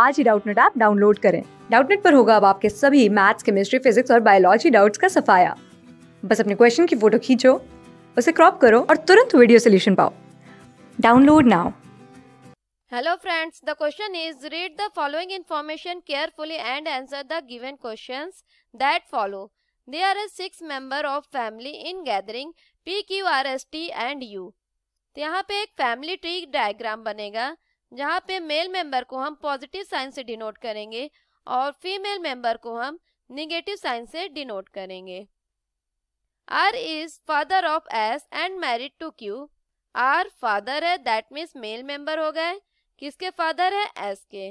आज ही Doubtnut app download करें डाउटनेट पर होगा अब आपके सभी मैथ्स केमिस्ट्री फिजिक्स और बायोलॉजी डाउट्स का सफाया बस अपने क्वेश्चन की फोटो खींचो उसे क्रॉप करो और तुरंत वीडियो सोल्यूशन पाओ download now Hello friends, the question is read the following information carefully and answer the given questions that follow. There are six member of family in gathering P, Q, R, S, T and U. तो यहाँ पे एक family tree diagram बनेगा जहाँ पे male member को हम positive sign से डिनोट करेंगे और फीमेल मेंबर को हम निगेटिव साइन से डिनोट करेंगे R is father of S and married to Q R father है दैट मीन्स मेल मेंबर हो गए किसके फादर है एस के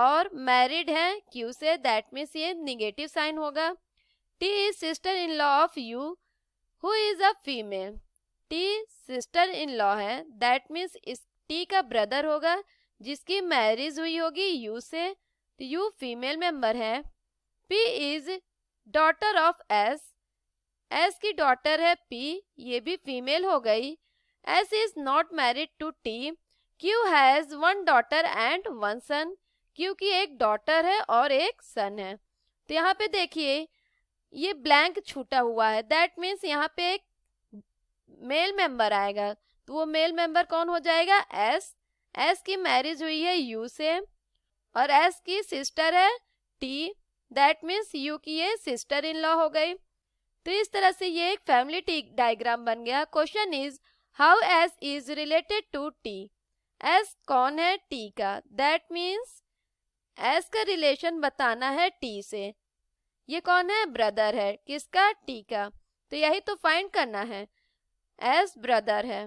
और मैरिड है क्यू से दैट मीन्स ये निगेटिव साइन होगा T is sister in law of U who is a female T sister in law है दैट मीन्स इस टी का ब्रदर होगा जिसकी मैरिज हुई होगी यू से तो यू फीमेल मेंबर है P is daughter of S S की डॉटर है पी ये भी फीमेल हो गई S is not married to T Q has one daughter and one son Q की एक डॉटर है और एक सन है तो यहाँ पे देखिए ये ब्लैंक छूटा हुआ है दैट मीन्स यहाँ पे एक मेल मेंबर आएगा तो वो मेल मेंबर कौन हो जाएगा एस एस की मैरिज हुई है यू से और एस की सिस्टर है टी दैट मीन्स यू की ये सिस्टर इन लॉ हो गई तो इस तरह से ये एक फैमिली टी डायग्राम बन गया question is how S is related to T S कौन है टी का दैट मीन्स एस का रिलेशन बताना है टी से ये कौन है ब्रदर है किसका टी का तो यही तो फाइंड करना है एस ब्रदर है